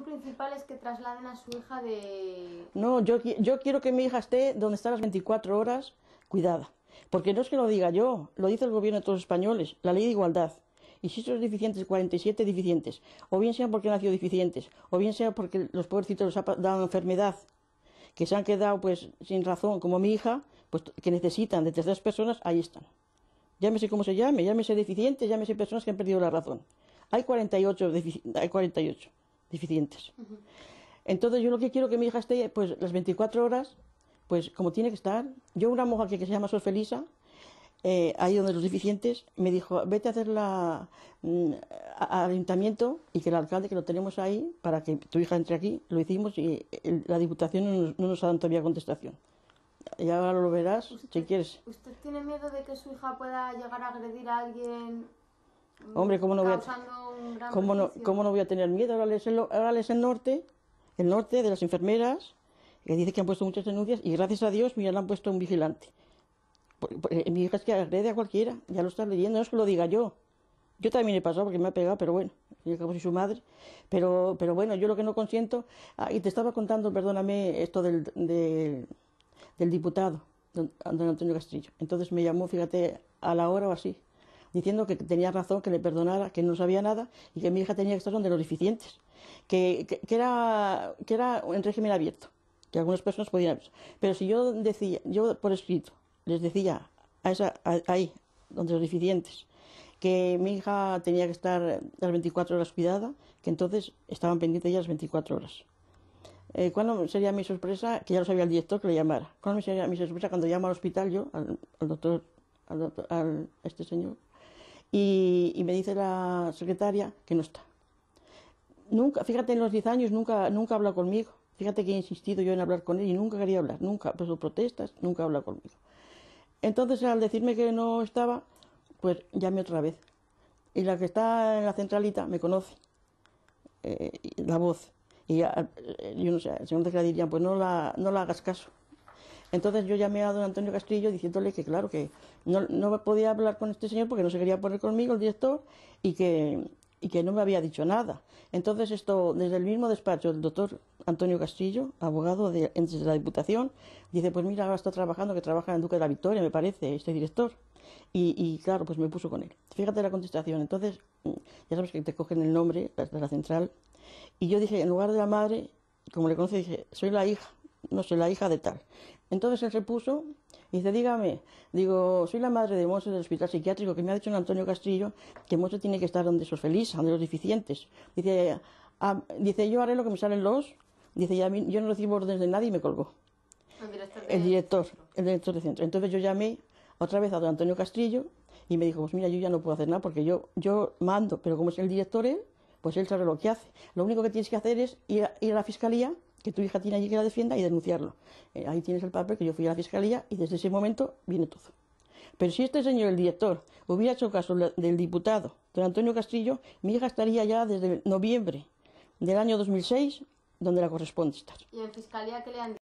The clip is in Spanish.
principal es que trasladen a su hija de... No, yo, quiero que mi hija esté donde está las 24 horas cuidada. Porque no es que lo diga yo, lo dice el gobierno de todos los españoles, la ley de igualdad. Y si son deficientes, 47 deficientes, o bien sean porque han nacido deficientes, o bien sea porque los pobrecitos les ha dado enfermedad, que se han quedado pues sin razón, como mi hija, pues que necesitan de tres personas, ahí están. Llámese como se llame, llámese deficientes, llámese personas que han perdido la razón. Hay 48, hay 48 deficientes. Entonces yo lo que quiero que mi hija esté, pues las 24 horas, pues como tiene que estar. Yo una monja que, se llama Sor Felisa, eh, ahí donde los deficientes, me dijo, vete a hacer la mm, ayuntamiento y que el alcalde que lo tenemos ahí para que tu hija entre aquí, lo hicimos y la diputación no nos, ha dado todavía contestación. Ya lo verás, si quieres. ¿Usted tiene miedo de que su hija pueda llegar a agredir a alguien Hombre, ¿cómo no voy a, tener miedo? Ahora es el, norte, el norte de las enfermeras, que dice que han puesto muchas denuncias y gracias a Dios, mira, le han puesto un vigilante. Eh, mi hija es que agrede a cualquiera, ya lo está leyendo, no es que lo diga yo. Yo también he pasado porque me ha pegado, pero bueno, yo acabo su madre. Pero, pero bueno, yo lo que no consiento. Ah, y te estaba contando, perdóname, esto del, del diputado, don Antonio Castillo. Entonces me llamó, fíjate, a la hora o así diciendo que tenía razón, que le perdonara, que no sabía nada y que mi hija tenía que estar donde los deficientes, que, era, que era en régimen abierto, que algunas personas podían Pero si yo decía, yo por escrito, les decía a ahí, donde los deficientes, que mi hija tenía que estar las 24 horas cuidada, que entonces estaban pendientes ya las 24 horas. Eh, ¿Cuándo sería mi sorpresa? Que ya lo sabía el director que le llamara. ¿Cuándo sería mi sorpresa cuando llamo al hospital yo, al, doctor, al doctor, al este señor, y, me dice la secretaria que no está. Nunca, fíjate, en los 10 años nunca, nunca habla conmigo. Fíjate que he insistido yo en hablar con él y nunca quería hablar, nunca, pues sus protestas, nunca habla conmigo. Entonces, al decirme que no estaba, pues llamé otra vez. Y la que está en la centralita me conoce, eh, la voz. Y ya, eh, yo no sé, según te pues no la, no la hagas caso. Entonces yo llamé a don Antonio Castillo diciéndole que claro, que no, no podía hablar con este señor porque no se quería poner conmigo el director y que, y que no me había dicho nada. Entonces esto, desde el mismo despacho, el doctor Antonio Castillo, abogado de, de la Diputación, dice, pues mira, ahora está trabajando, que trabaja en Duque de la Victoria, me parece, este director. Y, y, claro, pues me puso con él. Fíjate la contestación. Entonces, mm, ya sabes que te cogen el nombre la central. Y yo dije, en lugar de la madre, como le conoce, dije, soy la hija no sé, la hija de tal. Entonces él se puso y dice, dígame, digo, soy la madre de Monse del hospital psiquiátrico que me ha dicho Antonio Castillo que Monse tiene que estar donde esos felices, donde los deficientes. Ah, dice, yo haré lo que me salen los, dice, yo no recibo órdenes de nadie y me colgó. Ah, el director, el director, de centro. Entonces yo llamé otra vez a don Antonio Castillo y me dijo, pues mira, yo ya no puedo hacer nada porque yo, mando, pero como es el director él, pues él sabe lo que hace. Lo único que tienes que hacer es ir a la fiscalía que tu hija tiene allí que la defienda y denunciarlo. Eh, ahí tienes el papel que yo fui a la fiscalía y desde ese momento viene todo. Pero si este señor, el director, hubiera hecho caso del diputado don Antonio Castillo, mi hija estaría ya desde noviembre del año 2006 donde la corresponde estar. ¿Y en fiscalía qué le han